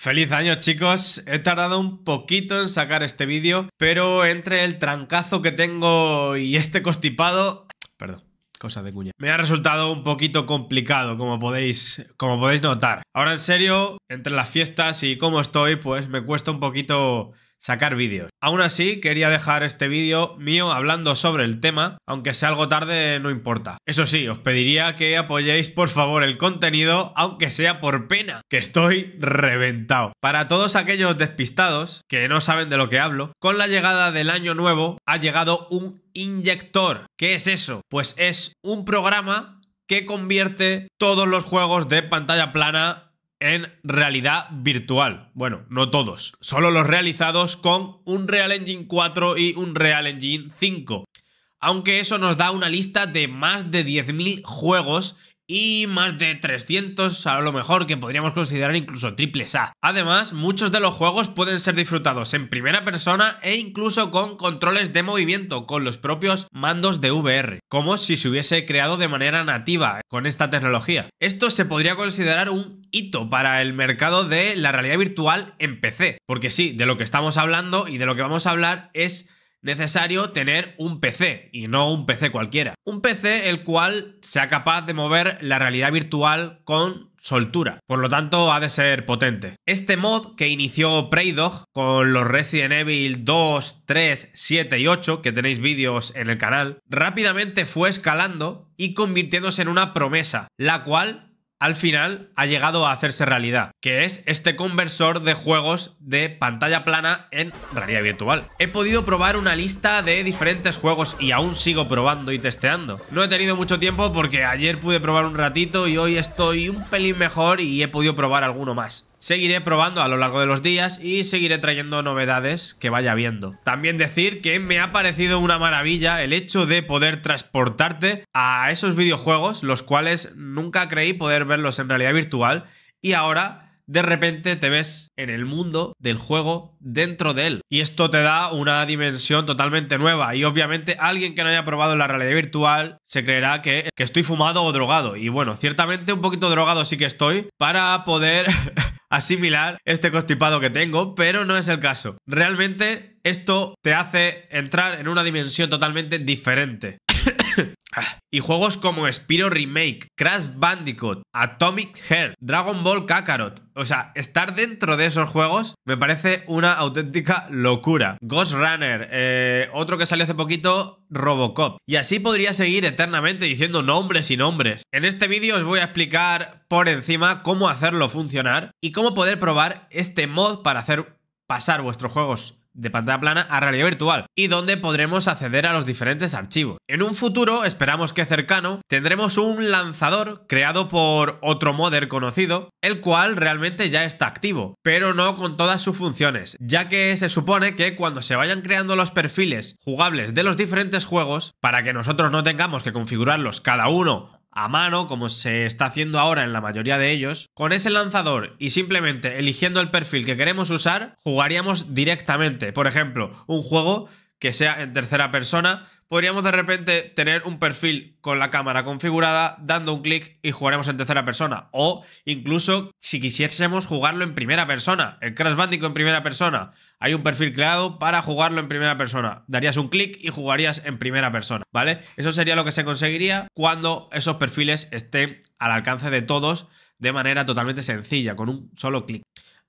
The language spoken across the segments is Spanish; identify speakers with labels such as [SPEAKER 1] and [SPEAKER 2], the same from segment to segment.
[SPEAKER 1] Feliz año chicos, he tardado un poquito en sacar este vídeo, pero entre el trancazo que tengo y este constipado... Perdón, cosa de cuña. Me ha resultado un poquito complicado, como podéis, como podéis notar. Ahora en serio, entre las fiestas y cómo estoy, pues me cuesta un poquito sacar vídeos. Aún así, quería dejar este vídeo mío hablando sobre el tema, aunque sea algo tarde no importa. Eso sí, os pediría que apoyéis por favor el contenido, aunque sea por pena, que estoy reventado. Para todos aquellos despistados que no saben de lo que hablo, con la llegada del año nuevo ha llegado un inyector. ¿Qué es eso? Pues es un programa que convierte todos los juegos de pantalla plana en realidad virtual. Bueno, no todos, solo los realizados con un Real Engine 4 y un Real Engine 5. Aunque eso nos da una lista de más de 10.000 juegos y más de 300 a lo mejor que podríamos considerar incluso triples A. Además, muchos de los juegos pueden ser disfrutados en primera persona e incluso con controles de movimiento con los propios mandos de VR, como si se hubiese creado de manera nativa con esta tecnología. Esto se podría considerar un hito para el mercado de la realidad virtual en PC, porque sí, de lo que estamos hablando y de lo que vamos a hablar es necesario tener un PC y no un PC cualquiera. Un PC el cual sea capaz de mover la realidad virtual con soltura. Por lo tanto, ha de ser potente. Este mod que inició Preydog con los Resident Evil 2, 3, 7 y 8, que tenéis vídeos en el canal, rápidamente fue escalando y convirtiéndose en una promesa, la cual al final ha llegado a hacerse realidad, que es este conversor de juegos de pantalla plana en realidad virtual. He podido probar una lista de diferentes juegos y aún sigo probando y testeando. No he tenido mucho tiempo porque ayer pude probar un ratito y hoy estoy un pelín mejor y he podido probar alguno más. Seguiré probando a lo largo de los días y seguiré trayendo novedades que vaya viendo. También decir que me ha parecido una maravilla el hecho de poder transportarte a esos videojuegos, los cuales nunca creí poder verlos en realidad virtual, y ahora de repente te ves en el mundo del juego dentro de él. Y esto te da una dimensión totalmente nueva. Y obviamente alguien que no haya probado la realidad virtual se creerá que, que estoy fumado o drogado. Y bueno, ciertamente un poquito drogado sí que estoy para poder... asimilar este constipado que tengo, pero no es el caso. Realmente esto te hace entrar en una dimensión totalmente diferente. Ah, y juegos como Spiro Remake, Crash Bandicoot, Atomic Heart, Dragon Ball Kakarot. O sea, estar dentro de esos juegos me parece una auténtica locura. Ghost Runner, eh, otro que salió hace poquito, Robocop. Y así podría seguir eternamente diciendo nombres y nombres. En este vídeo os voy a explicar por encima cómo hacerlo funcionar y cómo poder probar este mod para hacer pasar vuestros juegos de pantalla plana a realidad virtual y donde podremos acceder a los diferentes archivos. En un futuro, esperamos que cercano, tendremos un lanzador creado por otro modder conocido, el cual realmente ya está activo, pero no con todas sus funciones, ya que se supone que cuando se vayan creando los perfiles jugables de los diferentes juegos, para que nosotros no tengamos que configurarlos cada uno a mano, como se está haciendo ahora en la mayoría de ellos, con ese lanzador y simplemente eligiendo el perfil que queremos usar, jugaríamos directamente. Por ejemplo, un juego que sea en tercera persona, podríamos de repente tener un perfil con la cámara configurada, dando un clic y jugaremos en tercera persona. O incluso si quisiésemos jugarlo en primera persona, el Crash Bandicoot en primera persona, hay un perfil creado para jugarlo en primera persona. Darías un clic y jugarías en primera persona, ¿vale? Eso sería lo que se conseguiría cuando esos perfiles estén al alcance de todos de manera totalmente sencilla, con un solo clic.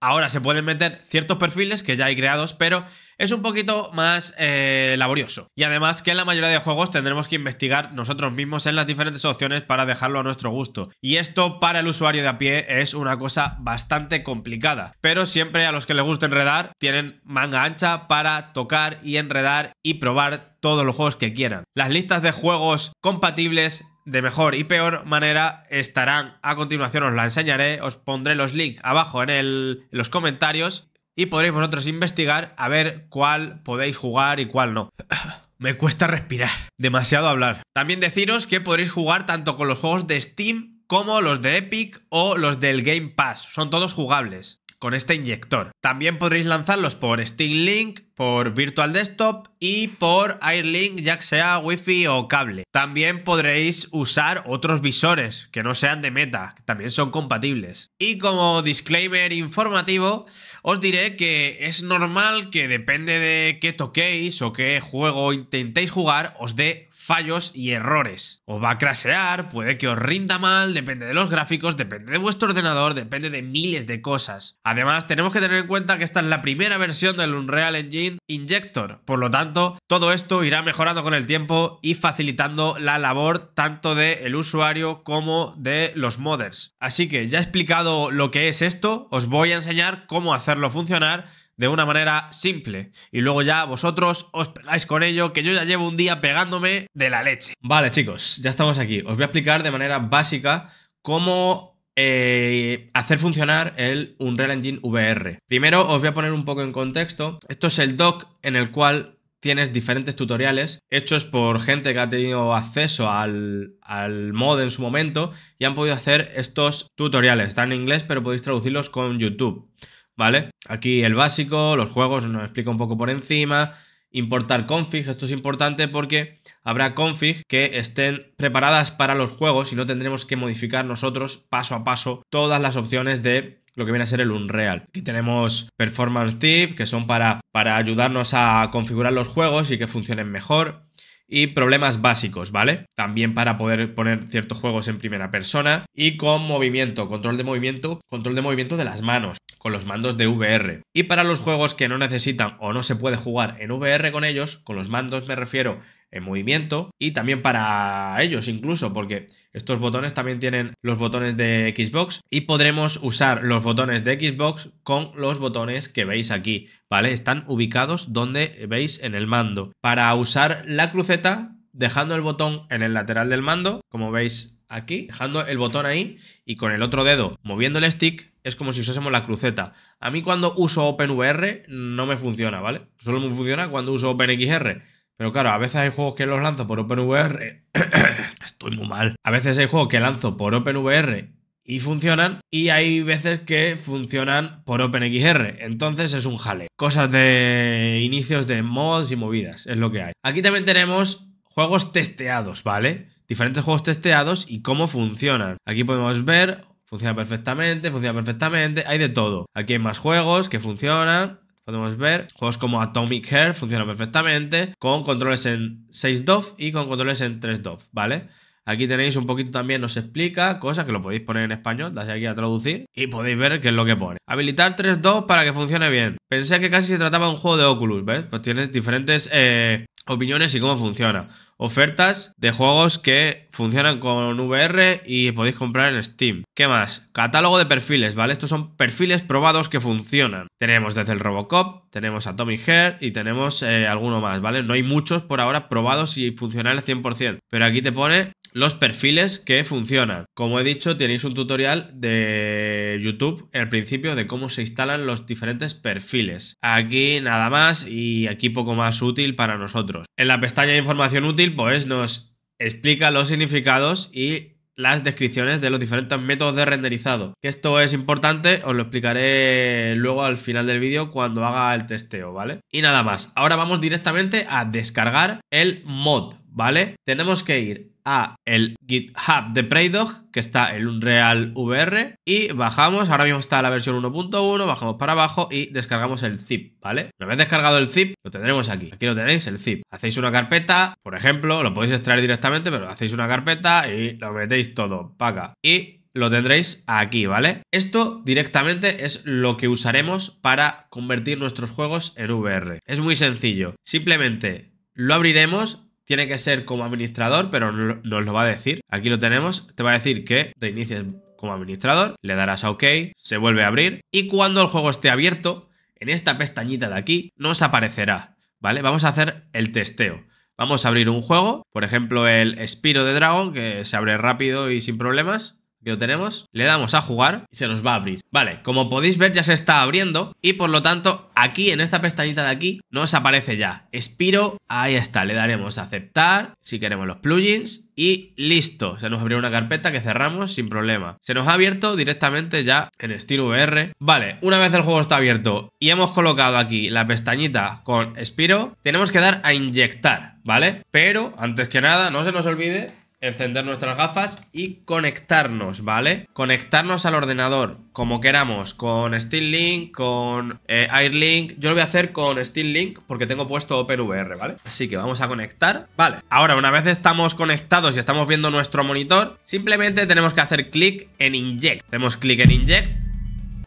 [SPEAKER 1] Ahora se pueden meter ciertos perfiles que ya hay creados, pero es un poquito más eh, laborioso. Y además que en la mayoría de juegos tendremos que investigar nosotros mismos en las diferentes opciones para dejarlo a nuestro gusto. Y esto para el usuario de a pie es una cosa bastante complicada. Pero siempre a los que les gusta enredar tienen manga ancha para tocar y enredar y probar todos los juegos que quieran. Las listas de juegos compatibles de mejor y peor manera estarán a continuación, os la enseñaré, os pondré los links abajo en, en los comentarios y podréis vosotros investigar a ver cuál podéis jugar y cuál no. Me cuesta respirar, demasiado hablar. También deciros que podréis jugar tanto con los juegos de Steam como los de Epic o los del Game Pass. Son todos jugables con este inyector. También podréis lanzarlos por Steam Link, por Virtual Desktop y por AirLink, ya que sea Wi-Fi o cable. También podréis usar otros visores que no sean de Meta, que también son compatibles. Y como disclaimer informativo, os diré que es normal que depende de qué toquéis o qué juego intentéis jugar, os dé fallos y errores. Os va a crashear, puede que os rinda mal, depende de los gráficos, depende de vuestro ordenador, depende de miles de cosas. Además, tenemos que tener en cuenta que esta es la primera versión del Unreal Engine Injector, por lo tanto, todo esto irá mejorando con el tiempo y facilitando la labor tanto del usuario como de los modders. Así que ya he explicado lo que es esto, os voy a enseñar cómo hacerlo funcionar de una manera simple. Y luego ya vosotros os pegáis con ello, que yo ya llevo un día pegándome de la leche. Vale chicos, ya estamos aquí. Os voy a explicar de manera básica cómo eh, hacer funcionar el Unreal Engine VR. Primero os voy a poner un poco en contexto. Esto es el doc en el cual tienes diferentes tutoriales hechos por gente que ha tenido acceso al, al mod en su momento y han podido hacer estos tutoriales. Están en inglés, pero podéis traducirlos con YouTube. ¿vale? Aquí el básico, los juegos, nos explica un poco por encima. Importar config, esto es importante porque habrá config que estén preparadas para los juegos y no tendremos que modificar nosotros paso a paso todas las opciones de lo que viene a ser el Unreal. Aquí tenemos performance tip que son para, para ayudarnos a configurar los juegos y que funcionen mejor y problemas básicos, ¿vale? También para poder poner ciertos juegos en primera persona y con movimiento, control de movimiento, control de movimiento de las manos, con los mandos de VR. Y para los juegos que no necesitan o no se puede jugar en VR con ellos, con los mandos me refiero en movimiento y también para ellos incluso porque estos botones también tienen los botones de Xbox y podremos usar los botones de Xbox con los botones que veis aquí, ¿vale? Están ubicados donde veis en el mando. Para usar la cruceta dejando el botón en el lateral del mando, como veis aquí, dejando el botón ahí y con el otro dedo moviendo el stick es como si usásemos la cruceta. A mí cuando uso OpenVR no me funciona, ¿vale? Solo me funciona cuando uso OpenXR. Pero claro, a veces hay juegos que los lanzo por OpenVR. Estoy muy mal. A veces hay juegos que lanzo por OpenVR y funcionan. Y hay veces que funcionan por OpenXR. Entonces es un jale. Cosas de inicios de mods y movidas. Es lo que hay. Aquí también tenemos juegos testeados, ¿vale? Diferentes juegos testeados y cómo funcionan. Aquí podemos ver. Funciona perfectamente, funciona perfectamente. Hay de todo. Aquí hay más juegos que funcionan podemos ver juegos como Atomic Hair funciona perfectamente con controles en 6 DOF y con controles en 3 DOF, ¿vale? Aquí tenéis un poquito también, nos explica cosas que lo podéis poner en español, dais aquí a traducir y podéis ver qué es lo que pone. Habilitar 3-2 para que funcione bien. Pensé que casi se trataba de un juego de Oculus, ¿ves? Pues tienes diferentes eh, opiniones y cómo funciona. Ofertas de juegos que funcionan con VR y podéis comprar en Steam. ¿Qué más? Catálogo de perfiles, ¿vale? Estos son perfiles probados que funcionan. Tenemos desde el Robocop, tenemos a Tommy Hair y tenemos eh, alguno más, ¿vale? No hay muchos por ahora probados y funcionales 100%. Pero aquí te pone los perfiles que funcionan. Como he dicho, tenéis un tutorial de YouTube al principio de cómo se instalan los diferentes perfiles. Aquí nada más y aquí poco más útil para nosotros. En la pestaña de información útil, pues nos explica los significados y las descripciones de los diferentes métodos de renderizado. Que esto es importante, os lo explicaré luego al final del vídeo cuando haga el testeo, ¿vale? Y nada más, ahora vamos directamente a descargar el mod. ¿vale? Tenemos que ir a el GitHub de Preydog, que está en Unreal VR, y bajamos, ahora mismo está la versión 1.1, bajamos para abajo y descargamos el zip, ¿vale? Una vez descargado el zip, lo tendremos aquí. Aquí lo tenéis, el zip. Hacéis una carpeta, por ejemplo, lo podéis extraer directamente, pero hacéis una carpeta y lo metéis todo, paga. Y lo tendréis aquí, ¿vale? Esto directamente es lo que usaremos para convertir nuestros juegos en VR. Es muy sencillo. Simplemente lo abriremos tiene que ser como administrador, pero nos lo va a decir. Aquí lo tenemos, te va a decir que reinicies como administrador, le darás a OK, se vuelve a abrir y cuando el juego esté abierto, en esta pestañita de aquí, nos aparecerá, ¿vale? Vamos a hacer el testeo. Vamos a abrir un juego, por ejemplo el Spiro de Dragon, que se abre rápido y sin problemas lo tenemos, le damos a jugar y se nos va a abrir. Vale, como podéis ver ya se está abriendo y por lo tanto aquí en esta pestañita de aquí nos aparece ya Spiro, ahí está, le daremos a aceptar si queremos los plugins y listo, se nos abrió una carpeta que cerramos sin problema. Se nos ha abierto directamente ya en estilo VR. Vale, una vez el juego está abierto y hemos colocado aquí la pestañita con Spiro, tenemos que dar a inyectar, ¿vale? Pero antes que nada, no se nos olvide encender nuestras gafas y conectarnos, ¿vale? Conectarnos al ordenador, como queramos, con Steam Link, con eh, Air Link. Yo lo voy a hacer con Steam Link porque tengo puesto OpenVR, ¿vale? Así que vamos a conectar, ¿vale? Ahora, una vez estamos conectados y estamos viendo nuestro monitor, simplemente tenemos que hacer clic en Inject. Hacemos clic en Inject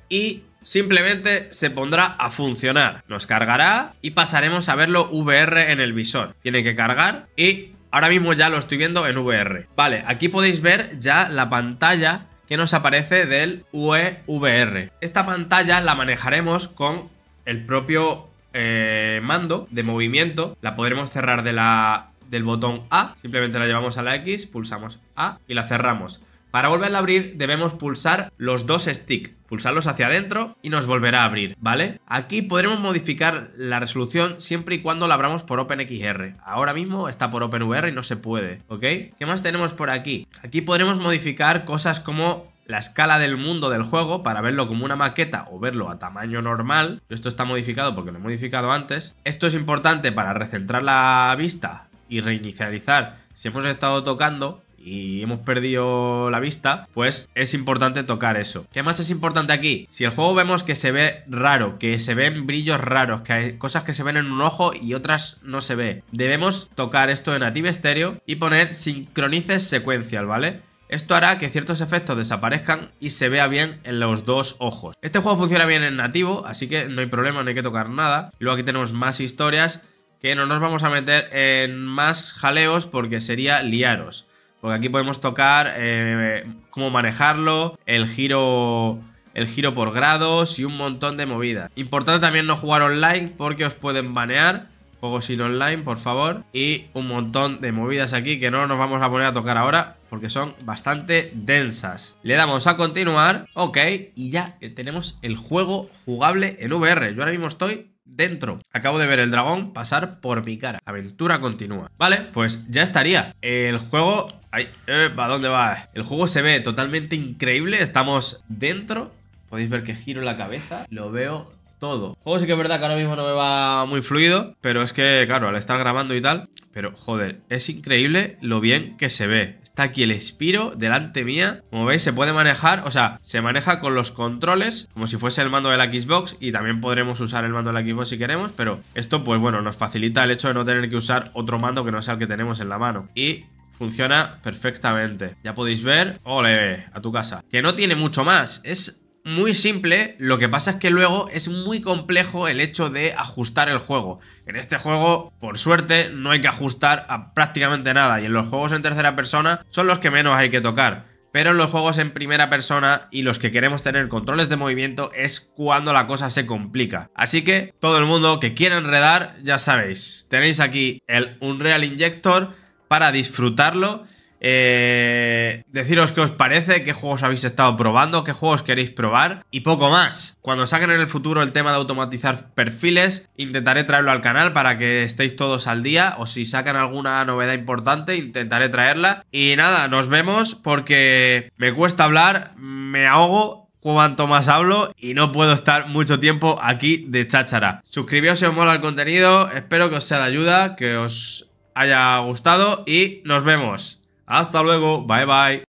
[SPEAKER 1] y simplemente se pondrá a funcionar. Nos cargará y pasaremos a verlo VR en el visor. Tiene que cargar y Ahora mismo ya lo estoy viendo en VR. Vale, aquí podéis ver ya la pantalla que nos aparece del UEVR. Esta pantalla la manejaremos con el propio eh, mando de movimiento. La podremos cerrar de la, del botón A. Simplemente la llevamos a la X, pulsamos A y la cerramos. Para volverla a abrir debemos pulsar los dos sticks, pulsarlos hacia adentro y nos volverá a abrir, ¿vale? Aquí podremos modificar la resolución siempre y cuando la abramos por OpenXR. Ahora mismo está por OpenVR y no se puede, ¿ok? ¿Qué más tenemos por aquí? Aquí podremos modificar cosas como la escala del mundo del juego para verlo como una maqueta o verlo a tamaño normal. Esto está modificado porque lo he modificado antes. Esto es importante para recentrar la vista y reinicializar si hemos estado tocando y hemos perdido la vista, pues es importante tocar eso. ¿Qué más es importante aquí? Si el juego vemos que se ve raro, que se ven brillos raros, que hay cosas que se ven en un ojo y otras no se ve, debemos tocar esto en Native estéreo y poner sincronices secuencial, ¿vale? Esto hará que ciertos efectos desaparezcan y se vea bien en los dos ojos. Este juego funciona bien en nativo, así que no hay problema, no hay que tocar nada. Luego aquí tenemos más historias que no nos vamos a meter en más jaleos porque sería liaros. Porque aquí podemos tocar eh, cómo manejarlo, el giro el giro por grados y un montón de movidas. Importante también no jugar online porque os pueden banear. Juego sin online, por favor. Y un montón de movidas aquí que no nos vamos a poner a tocar ahora porque son bastante densas. Le damos a continuar, ok, y ya tenemos el juego jugable en VR. Yo ahora mismo estoy dentro. Acabo de ver el dragón pasar por mi cara. Aventura continúa. Vale, pues ya estaría. El juego Ay, ¿Para dónde va? El juego se ve totalmente increíble. Estamos dentro. Podéis ver que giro la cabeza. Lo veo todo. juego sí que es verdad que ahora mismo no me va muy fluido. Pero es que, claro, al estar grabando y tal. Pero, joder, es increíble lo bien que se ve. Está aquí el Spiro delante mía. Como veis, se puede manejar, o sea, se maneja con los controles, como si fuese el mando de la Xbox. Y también podremos usar el mando de la Xbox si queremos. Pero esto, pues bueno, nos facilita el hecho de no tener que usar otro mando que no sea el que tenemos en la mano. Y funciona perfectamente. Ya podéis ver, ole, a tu casa. Que no tiene mucho más, es muy simple, lo que pasa es que luego es muy complejo el hecho de ajustar el juego. En este juego, por suerte, no hay que ajustar a prácticamente nada y en los juegos en tercera persona son los que menos hay que tocar. Pero en los juegos en primera persona y los que queremos tener controles de movimiento es cuando la cosa se complica. Así que todo el mundo que quiera enredar, ya sabéis, tenéis aquí el Unreal Injector para disfrutarlo. Eh, deciros qué os parece, qué juegos habéis estado probando, qué juegos queréis probar y poco más. Cuando saquen en el futuro el tema de automatizar perfiles, intentaré traerlo al canal para que estéis todos al día o si sacan alguna novedad importante, intentaré traerla. Y nada, nos vemos porque me cuesta hablar, me ahogo. Cuanto más hablo y no puedo estar mucho tiempo aquí de cháchara. Suscribíos si os mola el contenido, espero que os sea de ayuda, que os haya gustado y nos vemos. Hasta luego, bye bye.